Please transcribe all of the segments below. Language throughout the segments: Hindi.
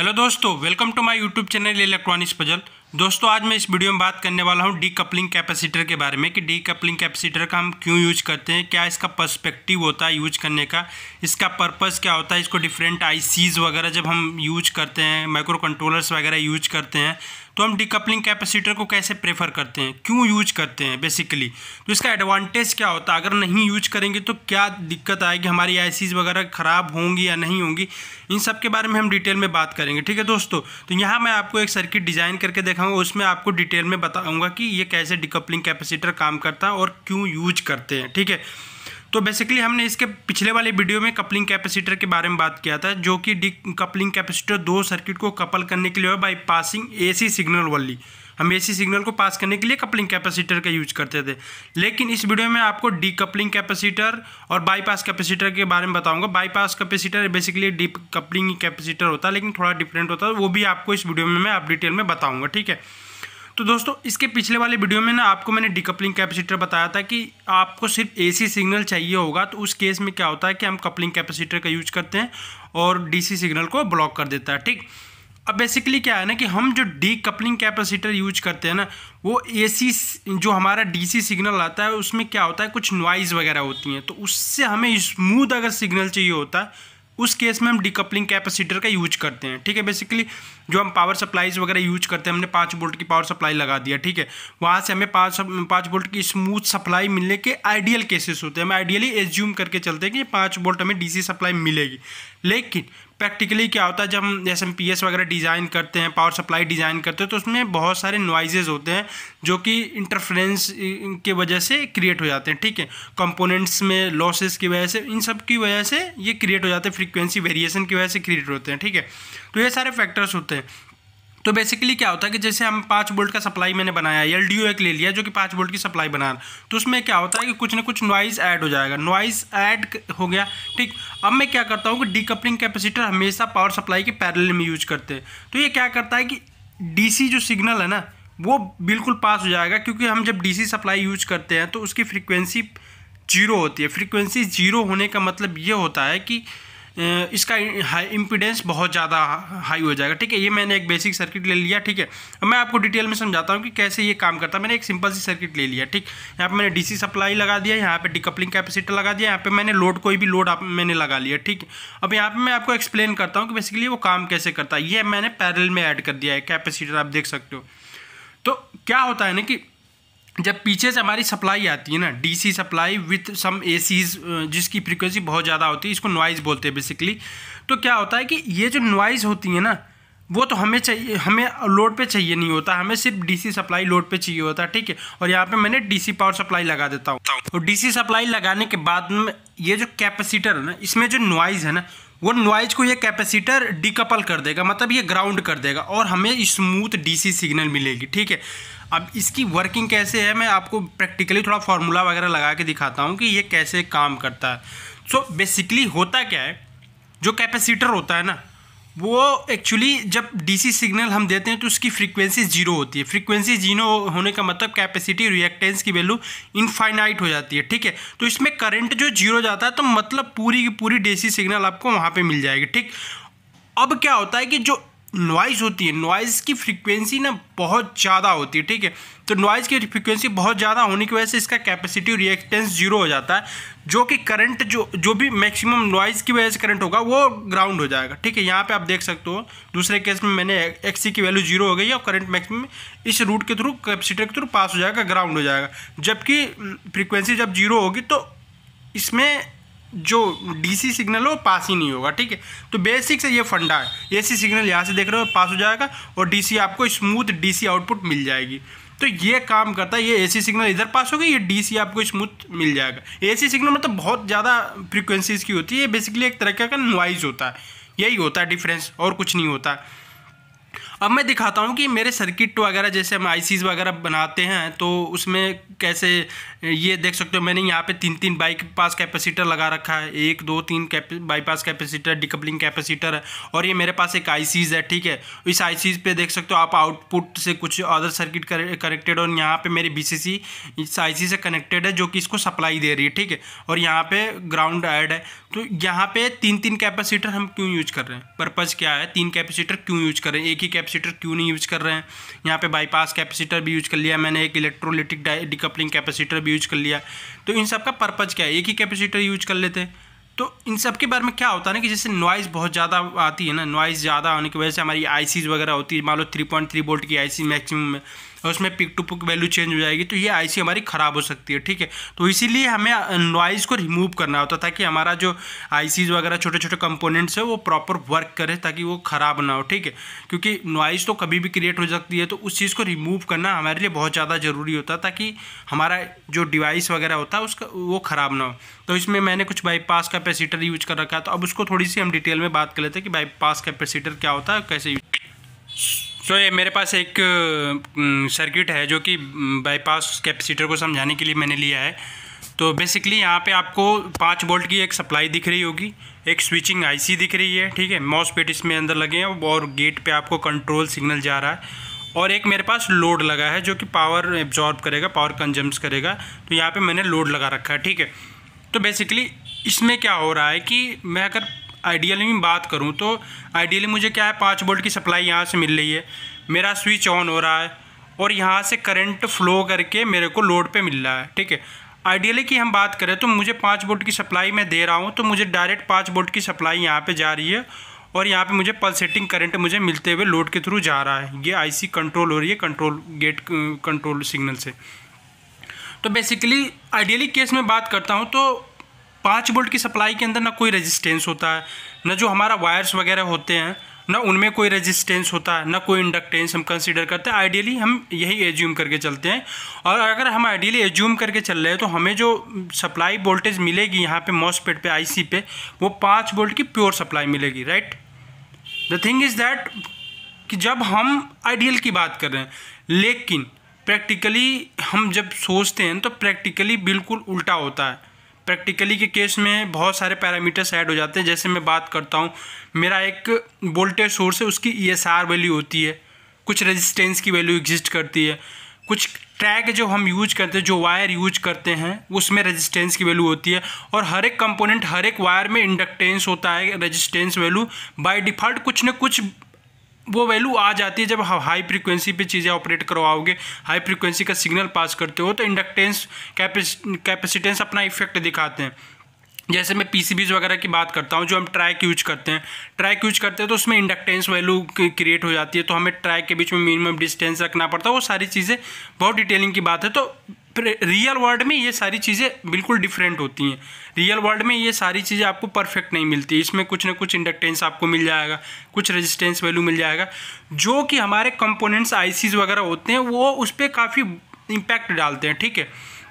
हेलो दोस्तों welcome to my YouTube channel electronics puzzle दोस्तों आज मैं इस वीडियो में बात करने वाला हूँ डी कपलिंग कैपेसिटर के बारे में कि डी कपलिंग कैपेसिटर का हम क्यों यूज करते हैं क्या इसका पर्सपेक्टिव होता है यूज करने का इसका पर्पस क्या होता है इसको डिफरेंट आईसीज वगैरह जब हम यूज करते हैं माइक्रो कंट्रोलर्स वगैरह यूज करते हैं तो हम डिकपलिंग कैपेसिटर को कैसे प्रेफर करते हैं क्यों यूज करते हैं बेसिकली तो इसका एडवांटेज क्या होता है अगर नहीं यूज करेंगे तो क्या दिक्कत आएगी हमारी आई वगैरह ख़राब होंगी या नहीं होंगी इन सब के बारे में हम डिटेल में बात करेंगे ठीक है दोस्तों तो यहाँ मैं आपको एक सर्किट डिज़ाइन करके देखाऊँगा उसमें आपको डिटेल में बताऊँगा कि ये कैसे डिकपलिंग कैपेसिटर काम करता है और क्यों यूज करते हैं ठीक है तो बेसिकली हमने इसके पिछले वाले वीडियो में कपलिंग कैपेसिटर के बारे में बात किया था जो कि डी कपलिंग कैपेसिटर दो सर्किट को कपल करने के लिए बाई पासिंग सी सिग्नल वाली हम एसी सिग्नल को पास करने के लिए कपलिंग कैपेसिटर का यूज करते थे लेकिन इस वीडियो में आपको डी कपलिंग कैपेसिटर और बाईपास कैपेसिटर के बारे में बताऊंगा bypass capacitor basically decoupling capacitor होता है लेकिन थोड़ा डिफरेंट होता है वो भी आपको इस वीडियो में मैं आप डिटेल में बताऊंगा ठीक है तो दोस्तों इसके पिछले वाले वीडियो में ना आपको मैंने डिकपलिंग कैपेसिटर बताया था कि आपको सिर्फ एसी सिग्नल चाहिए होगा तो उस केस में क्या होता है कि हम कपलिंग कैपेसिटर का यूज करते हैं और डीसी सिग्नल को ब्लॉक कर देता है ठीक अब बेसिकली क्या है ना कि हम जो डी कपलिंग कैपेसिटर यूज करते हैं ना वो ए जो हमारा डी सिग्नल आता है उसमें क्या होता है कुछ नॉइज़ वगैरह होती हैं तो उससे हमें स्मूद अगर सिग्नल चाहिए होता है उस केस में हम डिकपलिंग कैपेसिटर का यूज करते हैं ठीक है बेसिकली जो हम पावर सप्लाईज वगैरह यूज करते हैं हमने पाँच बोल्ट की पावर सप्लाई लगा दिया ठीक है वहाँ से हमें पाँच पाँच बोल्ट की स्मूथ सप्लाई मिलने के आइडियल केसेस होते हैं हम आइडियली एज्यूम करके चलते हैं कि पाँच बोल्ट हमें डीसी सप्लाई मिलेगी लेकिन प्रैक्टिकली क्या होता है जब हम एस एम पी एस वगैरह डिज़ाइन करते हैं पावर सप्लाई डिज़ाइन करते हैं तो उसमें बहुत सारे नॉइजेज होते हैं जो कि इंटरफ्रेंस के वजह से क्रिएट हो जाते हैं ठीक है कंपोनेंट्स में लॉसेस की वजह से इन सब की वजह से ये क्रिएट हो जाते हैं फ्रीक्वेंसी वेरिएशन की वजह से क्रिएट होते हैं ठीक है तो ये सारे फैक्टर्स होते हैं तो बेसिकली क्या होता है कि जैसे हम पाँच बोल्ट का सप्लाई मैंने बनाया एल डी एक ले लिया जो कि पाँच बोल्ट की सप्लाई बना रहा तो उसमें क्या होता है कि कुछ ना कुछ नॉइज़ ऐड हो जाएगा नॉइज़ ऐड हो गया ठीक अब मैं क्या करता हूँ कि डीकपलिंग कैपेसिटर हमेशा पावर सप्लाई के पैरल में यूज करते हैं तो ये क्या करता है कि डी जो सिग्नल है ना वो बिल्कुल पास हो जाएगा क्योंकि हम जब डी सप्लाई यूज करते हैं तो उसकी फ्रिक्वेंसी जीरो होती है फ्रिक्वेंसी जीरो होने का मतलब ये होता है कि इसका हाई इम्पिडेंस बहुत ज़्यादा हाई हो जाएगा ठीक है ये मैंने एक बेसिक सर्किट ले लिया ठीक है अब मैं आपको डिटेल में समझाता हूँ कि कैसे ये काम करता है मैंने एक सिंपल सी सर्किट ले लिया ठीक यहाँ पे मैंने डीसी सप्लाई लगा दिया यहाँ पे डिकपलिंग कैपेसिटर लगा दिया यहाँ पे मैंने लोड कोई भी लोड आप मैंने लगा लिया ठीक अब यहाँ पर मैं आपको एक्सप्लेन करता हूँ कि बेसिकली वो काम कैसे करता है ये मैंने पैरल में ऐड कर दिया है कैपेसिटर आप देख सकते हो तो क्या होता है ना कि जब पीछे से हमारी सप्लाई आती है ना DC supply with some ACs जिसकी फ्रिक्वेंसी बहुत ज़्यादा होती है इसको नॉइज़ बोलते हैं बेसिकली तो क्या होता है कि ये जो नॉइज़ होती है ना वो तो हमें चाहिए हमें लोड पे चाहिए नहीं होता हमें सिर्फ डीसी सप्लाई लोड पे चाहिए होता है ठीक है और यहाँ पे मैंने डीसी पावर सप्लाई लगा देता हूँ और डीसी सप्लाई लगाने के बाद में ये जो कैपेसिटर है ना इसमें जो नॉइज़ है ना वो नॉइज को ये कैपेसिटर डिकपल कर देगा मतलब ये ग्राउंड कर देगा और हमें स्मूथ डीसी सिग्नल मिलेगी ठीक है अब इसकी वर्किंग कैसे है मैं आपको प्रैक्टिकली थोड़ा फार्मूला वगैरह लगा के दिखाता हूँ कि ये कैसे काम करता है सो so, बेसिकली होता क्या है जो कैपेसिटर होता है ना वो एक्चुअली जब डीसी सिग्नल हम देते हैं तो उसकी फ्रीक्वेंसी जीरो होती है फ्रीक्वेंसी जीरो होने का मतलब कैपेसिटी रिएक्टेंस की वैल्यू इनफाइनाइट हो जाती है ठीक है तो इसमें करंट जो जीरो जाता है तो मतलब पूरी की पूरी डीसी सिग्नल आपको वहाँ पे मिल जाएगी ठीक अब क्या होता है कि जो नॉइज़ होती है नॉइज़ की फ्रिक्वेंसी ना बहुत ज़्यादा होती है ठीक है तो नॉइज़ की फ्रिक्वेंसी बहुत ज़्यादा होने की वजह से इसका कैपेसिटी रिएक्टेंस जीरो हो जाता है जो कि करंट जो जो भी मैक्सिमम नॉइज़ की वजह से करंट होगा वो ग्राउंड हो जाएगा ठीक है यहाँ पे आप देख सकते हो दूसरे केस में मैंने एक्स की वैल्यू जीरो हो गई और करंट मैक्सिमम इस रूट के थ्रू कैपेसिटर के थ्रू पास हो जाएगा ग्राउंड हो जाएगा जबकि फ्रिक्वेंसी जब जीरो होगी तो इसमें जो डीसी सिग्नल हो पास ही नहीं होगा ठीक है तो बेसिक से ये फंडा है एसी सिग्नल यहाँ से देख रहे हो पास हो जाएगा और डीसी आपको स्मूथ डीसी आउटपुट मिल जाएगी तो ये काम करता है ये एसी सिग्नल इधर पास होगा ये डीसी आपको स्मूथ मिल जाएगा एसी सिग्नल मतलब बहुत ज़्यादा फ्रिक्वेंसीज की होती है ये बेसिकली एक तरह का नॉइज़ होता है यही होता है डिफरेंस और कुछ नहीं होता अब मैं दिखाता हूँ कि मेरे सर्किट वगैरह जैसे हम आई वगैरह बनाते हैं तो उसमें कैसे ये देख सकते हो मैंने यहाँ पे तीन तीन बाइक पास कैपेसिटर लगा रखा है एक दो तीन बाईपास कैपेसिटर डिकपलिंग कैपेसिटर है और ये मेरे पास एक आई है ठीक है इस आई पे देख सकते हो आप आउटपुट से कुछ अदर सर्किट कनेक्टेड और यहाँ पे मेरी बी इस आई से कनेक्टेड है जो कि इसको सप्लाई दे रही है ठीक है और यहाँ पर ग्राउंड एड है तो यहाँ पे तीन तीन कैपेसिटर हम क्यों यूज कर रहे हैं पर्पज़ क्या है तीन कैपेसिटर क्यों यूज कर रहे हैं एक ही कैपेसिटर क्यों नहीं यूज कर रहे हैं यहाँ पे बाईपास कैपेसिटर भी यूज कर लिया मैंने एक इलेक्ट्रोलिटिक डिकपलिंग कैपेसिटर भी यूज कर लिया तो इन सब का पर्पज़ क्या है एक ही कैपेसिटर यूज कर लेते हैं तो इन सब के बारे में क्या होता है ना कि जैसे नॉइज़ बहुत ज़्यादा आती है ना नॉइज़ ज़्यादा होने की वजह से हमारी आईसीज वगैरह होती है मान लो थ्री पॉइंट थ्री वोल्ट की आईसी मैक्सिमम में और उसमें peak to peak value change हो जाएगी तो ये आईसी हमारी ख़राब हो सकती है ठीक है तो इसीलिए हमें नॉइज़ को रिमूव करना होता है ताकि हमारा जो आई वगैरह छोटे छोटे कंपोनेंट्स है वो प्रॉपर वर्क करे ताकि वो ख़राब ना हो ठीक है क्योंकि नॉइज़ तो कभी भी क्रिएट हो सकती है तो उस चीज़ को रिमूव करना हमारे लिए बहुत ज़्यादा ज़रूरी होता है ताकि हमारा जो डिवाइस वगैरह होता है उसका वो ख़राब ना हो तो इसमें मैंने कुछ बाईपास कैपेसिटर यूज कर रखा है तो अब उसको थोड़ी सी हम डिटेल में बात कर लेते हैं कि बाईपास कैपेसिटर क्या होता है कैसे यूज सो so, ये मेरे पास एक सर्किट है जो कि बाईपास कैपेसिटर को समझाने के लिए मैंने लिया है तो बेसिकली यहाँ पे आपको पाँच वोल्ट की एक सप्लाई दिख रही होगी एक स्विचिंग आईसी दिख रही है ठीक है पेट इसमें अंदर लगे हैं और गेट पे आपको कंट्रोल सिग्नल जा रहा है और एक मेरे पास लोड लगा है जो कि पावर एब्जॉर्ब करेगा पावर कंजम्स करेगा तो यहाँ पर मैंने लोड लगा रखा है ठीक है तो बेसिकली इसमें क्या हो रहा है कि मैं अगर आइडियली मैं बात करूँ तो आइडियली मुझे क्या है पाँच वोल्ट की सप्लाई यहाँ से मिल रही है मेरा स्विच ऑन हो रहा है और यहाँ से करंट फ्लो करके मेरे को लोड पे मिल रहा है ठीक है आइडियली की हम बात करें तो मुझे पाँच वोल्ट की सप्लाई मैं दे रहा हूँ तो मुझे डायरेक्ट पाँच वोल्ट की सप्लाई यहाँ पे जा रही है और यहाँ पे मुझे पल्सेटिंग करंट मुझे मिलते हुए लोड के थ्रू जा रहा है ये आईसी कंट्रोल हो रही है कंट्रोल गेट कंट्रोल सिग्नल से तो बेसिकली आइडियली केस में बात करता हूँ तो पाँच वोल्ट की सप्लाई के अंदर ना कोई रेजिस्टेंस होता है ना जो हमारा वायर्स वगैरह होते हैं ना उनमें कोई रेजिस्टेंस होता है ना कोई इंडक्टेंस हम कंसीडर करते हैं आइडियली हम यही एज्यूम करके चलते हैं और अगर हम आइडियली एज्यूम करके चल रहे हैं तो हमें जो सप्लाई वोल्टेज मिलेगी यहाँ पे मॉसपेट पे आईसी पे वो पाँच वोल्ट की प्योर सप्लाई मिलेगी right the thing is that कि जब हम आइडियल की बात कर रहे हैं लेकिन प्रैक्टिकली हम जब सोचते हैं तो प्रैक्टिकली बिल्कुल उल्टा होता है प्रैक्टिकली के केस में बहुत सारे पैरामीटर्स ऐड हो जाते हैं जैसे मैं बात करता हूँ मेरा एक वोल्टेज सोर्स है उसकी ई e वैल्यू होती है कुछ रेजिस्टेंस की वैल्यू एग्जिस्ट करती है कुछ ट्रैक जो हम यूज करते हैं जो वायर यूज करते हैं उसमें रेजिस्टेंस की वैल्यू होती है और हर एक कंपोनेंट हर एक वायर में इंडक्टेंस होता है रेजिस्टेंस वैल्यू बाय डिफ़ॉल्ट कुछ न कुछ वो वैल्यू आ जाती है जब हाई फ्रीक्वेंसी पे चीज़ें ऑपरेट करवाओगे हाई फ्रीक्वेंसी का सिग्नल पास करते हो तो इंडक्टेंस कैपेसिटेंस अपना इफेक्ट दिखाते हैं जैसे मैं पीसीबीज वगैरह की बात करता हूँ जो हम ट्रैक यूज करते हैं ट्रैक यूज करते हैं तो उसमें इंडक्टेंस वैल्यू क्रिएट हो जाती है तो हमें ट्रैक के बीच में मिनिमम डिस्टेंस रखना पड़ता है वो सारी चीज़ें बहुत डिटेलिंग की बात है तो रियल वर्ल्ड में ये सारी चीज़ें बिल्कुल डिफरेंट होती हैं रियल वर्ल्ड में ये सारी चीज़ें आपको परफेक्ट नहीं मिलती इसमें कुछ ना कुछ इंडक्टेंस आपको मिल जाएगा कुछ रजिस्टेंस वैल्यू मिल जाएगा जो कि हमारे कंपोनेंट्स आईसीज वगैरह होते हैं वो उस पर काफ़ी इम्पैक्ट डालते हैं ठीक है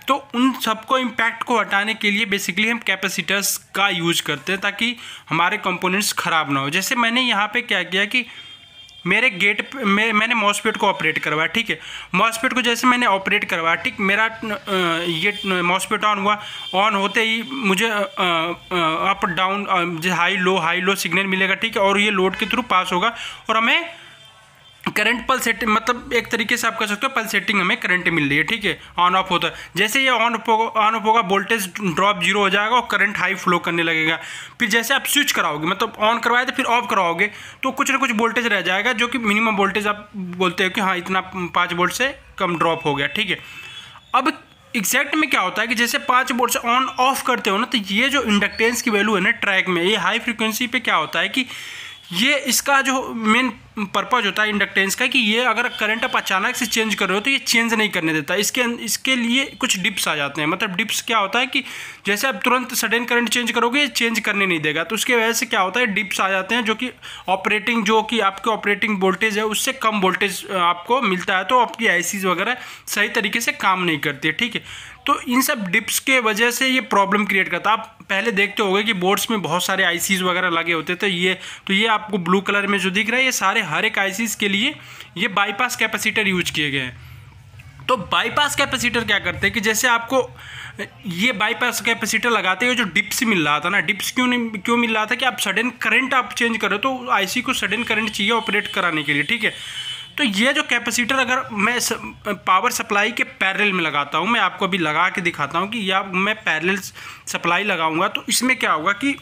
तो उन सबको इम्पैक्ट को हटाने के लिए बेसिकली हम कैपेसिटर्स का यूज करते हैं ताकि हमारे कंपोनेंट्स ख़राब ना हो जैसे मैंने यहाँ पे क्या किया कि मेरे गेट मे, मैंने मॉसपेट को ऑपरेट करवाया ठीक है मॉसपेट को जैसे मैंने ऑपरेट करवाया ठीक मेरा ये मॉसपेट ऑन हुआ ऑन होते ही मुझे अप डाउन जैसे high low high low signal मिलेगा ठीक है और ये लोड के थ्रू पास होगा और हमें करंट पल सेट मतलब एक तरीके से आप कह सकते हो पल सेटिंग हमें करंट मिल रही है ठीक है ऑन ऑफ होता है जैसे ये ऑन ऑन ऑफ होगा वोल्टेज ड्रॉप जीरो हो जाएगा और करंट हाई फ्लो करने लगेगा फिर जैसे आप स्विच कराओगे मतलब ऑन करवाए तो फिर ऑफ कराओगे तो कुछ ना कुछ वोल्टेज रह जाएगा जो कि मिनिमम वोल्टेज आप बोलते हो कि हाँ इतना पाँच वोल्ट से कम ड्रॉप हो गया ठीक है अब एग्जैक्ट में क्या होता है कि जैसे पाँच वोल्ट से ऑन ऑफ करते हो ना तो ये जो इंडक्टेंस की वैल्यू है ना ट्रैक में ये हाई फ्रिक्वेंसी पर क्या होता है कि ये इसका जो मेन पर्पज होता है इंडक्टेंस का कि ये अगर करंट आप अचानक से चेंज कर रहे हो तो ये चेंज नहीं करने देता इसके अं-, इसके लिए कुछ डिप्स आ जाते हैं मतलब डिप्स क्या होता है कि जैसे आप तुरंत सडन करंट चेंज करोगे ये चेंज करने नहीं देगा तो उसके वजह से क्या होता है डिप्स आ जाते हैं जो कि ऑपरेटिंग जो कि आपके ऑपरेटिंग वोल्टेज है उससे कम वोल्टेज आपको मिलता है तो आपकी आई वगैरह सही तरीके से काम नहीं करती है ठीक है तो इन सब डिप्स के वजह से ये प्रॉब्लम क्रिएट करता आप पहले देखते होंगे कि बोर्ड्स में बहुत सारे आईसीज वगैरह लगे होते थे तो ये तो ये आपको ब्लू कलर में जो दिख रहा है ये सारे हर एक आईसीज के लिए ये बाईपास कैपेसिटर यूज किए गए हैं तो बाईपास कैपेसिटर क्या करते हैं कि जैसे आपको ये बाईपास कैपेसिटर लगाते हुए जो डिप्स मिल रहा था ना डिप्स क्यों नहीं क्यों मिल रहा था कि आप सडन करंट आप चेंज करो तो आईसी को सडन करंट चाहिए ऑपरेट कराने के लिए ठीक है तो ये जो कैपेसिटर अगर मैं स, पावर सप्लाई के पैरेलल में लगाता हूँ मैं आपको अभी लगा के दिखाता हूँ कि या मैं पैरेलल सप्लाई लगाऊंगा तो इसमें क्या होगा कि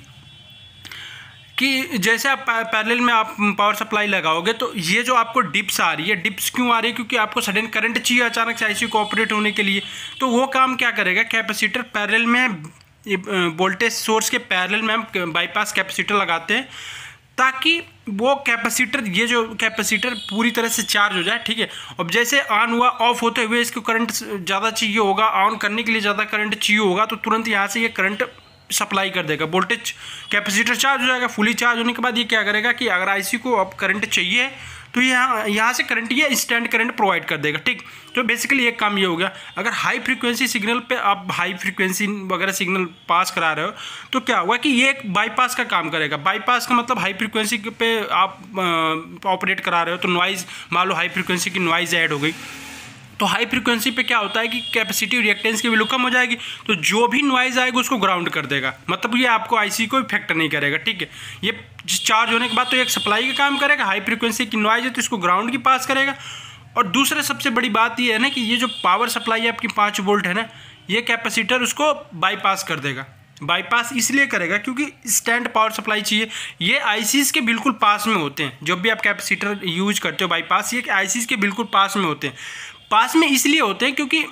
कि जैसे आप पैरेलल में आप पावर सप्लाई लगाओगे तो ये जो आपको डिप्स आ रही है डिप्स क्यों आ रही है क्योंकि आपको सडन करंट चाहिए अचानक से आईसी को ऑपरेट होने के लिए तो वो काम क्या करेगा कैपेसिटर पैरेलल में वोल्टेज सोर्स के पैरेलल में हम बाईपास कैपेसिटर लगाते हैं ताकि वो कैपेसिटर ये जो कैपेसिटर पूरी तरह से चार्ज हो जाए ठीक है अब जैसे ऑन हुआ ऑफ होते हुए इसको करंट ज़्यादा चाहिए होगा ऑन करने के लिए ज़्यादा करंट चाहिए होगा तो तुरंत यहाँ से ये करंट सप्लाई कर देगा वोल्टेज कैपेसिटर चार्ज हो जाएगा फुली चार्ज होने के बाद ये क्या करेगा कि अगर आईसी को अब करंट चाहिए तो ये यहाँ यहाँ से करंट ये स्टैंड करंट प्रोवाइड कर देगा ठीक तो बेसिकली एक काम ये हो गया अगर हाई फ्रिक्वेंसी सिग्नल पे आप हाई फ्रिक्वेंसी वगैरह सिग्नल पास करा रहे हो तो क्या हुआ कि ये एक बाईपास का काम करेगा बाईपास का मतलब हाई फ्रिक्वेंसी पे आप ऑपरेट करा रहे हो तो नॉइज़ मान लो हाई फ्रिक्वेंसी की नॉइज़ ऐड हो गई तो हाई फ्रिक्वेंसी पे क्या होता है कि कैपेसिटी रिएक्टेंस की वैल्यू कम हो जाएगी तो जो भी नॉइज़ आएगा उसको ग्राउंड कर देगा मतलब ये आपको आईसी को इफेक्ट नहीं करेगा ठीक है ये चार्ज होने के बाद तो एक सप्लाई का काम करेगा हाई फ्रिक्वेंसी की नॉइज़ है तो इसको ग्राउंड की पास करेगा और दूसरा सबसे बड़ी बात ये है ना कि ये जो पावर सप्लाई है आपकी पाँच वोल्ट है ना ये कैपेसिटर उसको बाईपास कर देगा बाईपास इसलिए करेगा क्योंकि स्टैंड पावर सप्लाई चाहिए ये आईसीस के बिल्कुल पास में होते हैं जब भी आप कैपेसिटर यूज करते हो बाईपास ये आईसीस के बिल्कुल पास में होते हैं पास में इसलिए होते हैं क्योंकि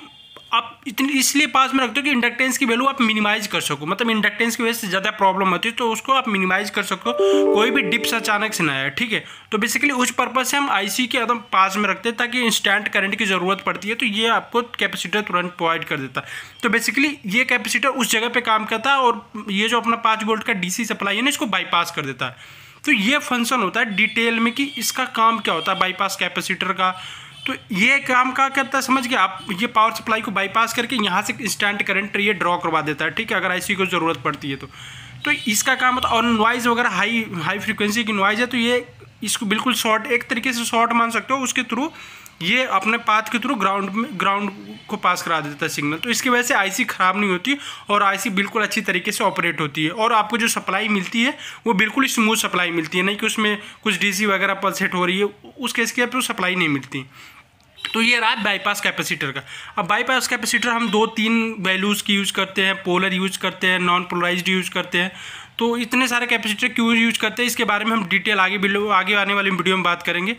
आप इतनी इसलिए पास में रखते हो कि इंडक्टेंस की वैल्यू आप मिनिमाइज कर सको मतलब इंडक्टेंस की वजह से ज़्यादा प्रॉब्लम होती है तो उसको आप मिनिमाइज कर सको कोई भी डिप्स अचानक से ना आए ठीक है तो बेसिकली उस पर्पज़ से हम आईसी के एकदम पास में रखते हैं ताकि इंस्टेंट करंट की ज़रूरत पड़ती है तो ये आपको कैपेसिटर तुरंत प्रोवाइड कर देता है तो बेसिकली ये कैपेसिटर उस जगह पर काम करता है और ये जो अपना पाँच वोल्ट का डी सप्लाई है ना इसको बाईपास कर देता है तो ये फंक्शन होता है डिटेल में कि इसका काम क्या होता है बाईपास कैपेसिटर का तो ये काम का करता है समझ गया आप ये पावर सप्लाई को बाईपास करके यहाँ से इंस्टेंट करंट ये ड्रॉ करवा देता है ठीक है अगर आईसी को ज़रूरत पड़ती है तो तो इसका काम होता है और नॉइज़ वगैरह हाई हाई फ्रिक्वेंसी की नॉइज़ है तो ये इसको बिल्कुल शॉर्ट एक तरीके से शॉर्ट मान सकते हो उसके थ्रू ये अपने पाथ के थ्रू ग्राउंड में ग्राउंड को पास करा देता है सिग्नल तो इसकी वजह से आईसी ख़राब नहीं होती और आईसी बिल्कुल अच्छी तरीके से ऑपरेट होती है और आपको जो सप्लाई मिलती है वो बिल्कुल स्मूथ सप्लाई मिलती है नहीं कि उसमें कुछ डीसी वगैरह पल्सेट हो रही है उस केस के आप सप्लाई नहीं मिलती तो ये रहा बाईपास कैपेसिटर का अब बाईपास कैपेसिटर हम दो तीन वैल्यूज़ की यूज़ करते हैं पोलर यूज़ करते हैं नॉन पोलराइज यूज़ करते हैं तो इतने सारे कैपेसिटर क्यों यूज़ करते हैं इसके बारे में हम डिटेल आगे आगे आने वाली वीडियो में बात करेंगे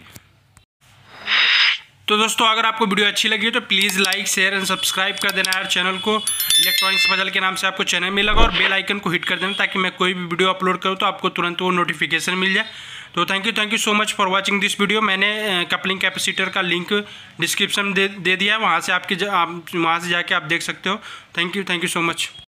तो दोस्तों अगर आपको वीडियो अच्छी लगी तो please like share and subscribe कर देना यार चैनल को इलेक्ट्रॉनिक्स बदल के नाम से आपको चैनल मिलेगा और बेल आइकन को हिट कर देना ताकि मैं कोई भी वीडियो अपलोड करूँ तो आपको तुरंत वो नोटिफिकेशन मिल जाए तो thank you thank you so much for watching this video मैंने कपलिंग कैपेसिटर का लिंक डिस्क्रिप्शन दे दे दिया है वहाँ से आपके आप वहाँ से जाके आप देख सकते हो thank you thank you so much